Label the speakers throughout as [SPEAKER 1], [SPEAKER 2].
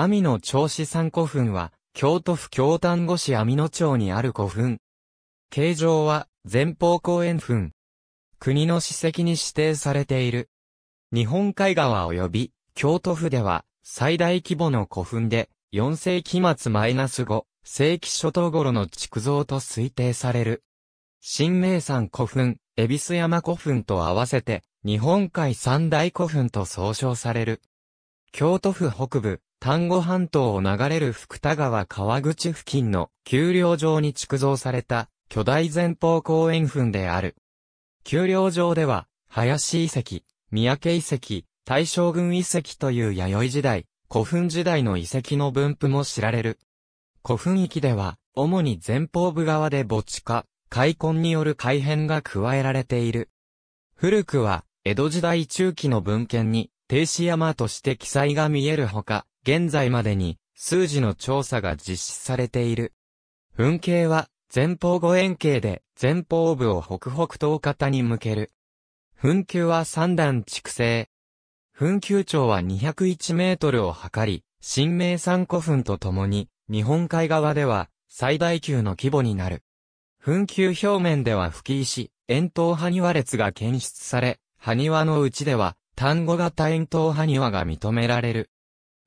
[SPEAKER 1] 阿弥の長子山古墳は、京都府京丹後市阿弥野町にある古墳。形状は、前方後円墳。国の史跡に指定されている。日本海側及び、京都府では、最大規模の古墳で、4世紀末マイナス5、世紀初頭頃の築造と推定される。新名山古墳、恵比寿山古墳と合わせて、日本海三大古墳と総称される。京都府北部、丹後半島を流れる福田川川口付近の丘陵上に築造された巨大前方公園墳である。丘陵上では、林遺跡、三宅遺跡、大将軍遺跡という弥生時代、古墳時代の遺跡の分布も知られる。古墳域では、主に前方部側で墓地化、開墾による改変が加えられている。古くは、江戸時代中期の文献に、停止山として記載が見えるほか、現在までに数字の調査が実施されている。噴景は前方五円形で前方部を北北東方に向ける。噴球は三段築成。噴球長は201メートルを測り、新名山古墳とともに、日本海側では最大級の規模になる。噴球表面では吹き石、円筒埴輪列が検出され、埴輪のうちでは単語型円筒埴輪が認められる。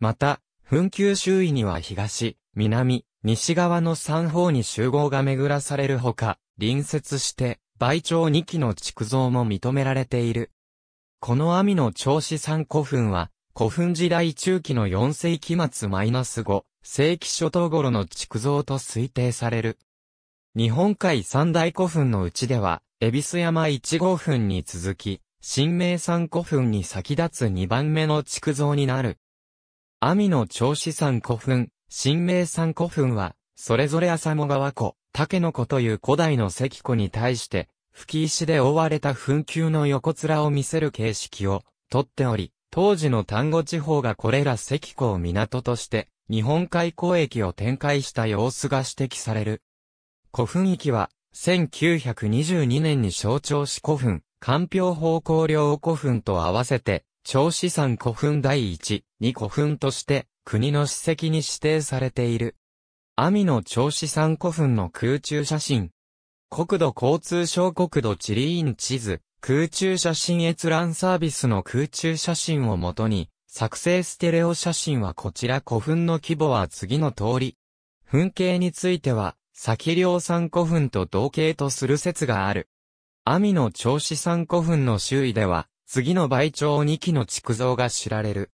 [SPEAKER 1] また、墳丘周囲には東、南、西側の三方に集合が巡らされるほか、隣接して、倍長2基の築造も認められている。この網の長子山古墳は、古墳時代中期の4世紀末マイナス -5 世紀初頭頃の築造と推定される。日本海三大古墳のうちでは、恵比寿山1号墳に続き、新名山古墳に先立つ2番目の築造になる。阿弥の長子山古墳、新名山古墳は、それぞれ浅茂川湖、竹の湖という古代の石湖に対して、吹石で覆われた墳丘の横面を見せる形式を、とっており、当時の丹後地方がこれら石湖を港として、日本海交易を展開した様子が指摘される。古墳域は、1922年に象徴し古墳、環境方向両古墳と合わせて、長子山古墳第一、二古墳として、国の史跡に指定されている。網の長子山古墳の空中写真。国土交通省国土地理院地図、空中写真閲覧サービスの空中写真をもとに、作成ステレオ写真はこちら古墳の規模は次の通り。墳形については、先両山古墳と同型とする説がある。網の長子山古墳の周囲では、次の倍長2基の築造が知られる。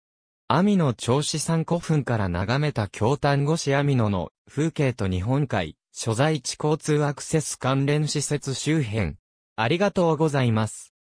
[SPEAKER 1] 網の長子山古墳から眺めた京丹後市網野の風景と日本海、所在地交通アクセス関連施設周辺。ありがとうございます。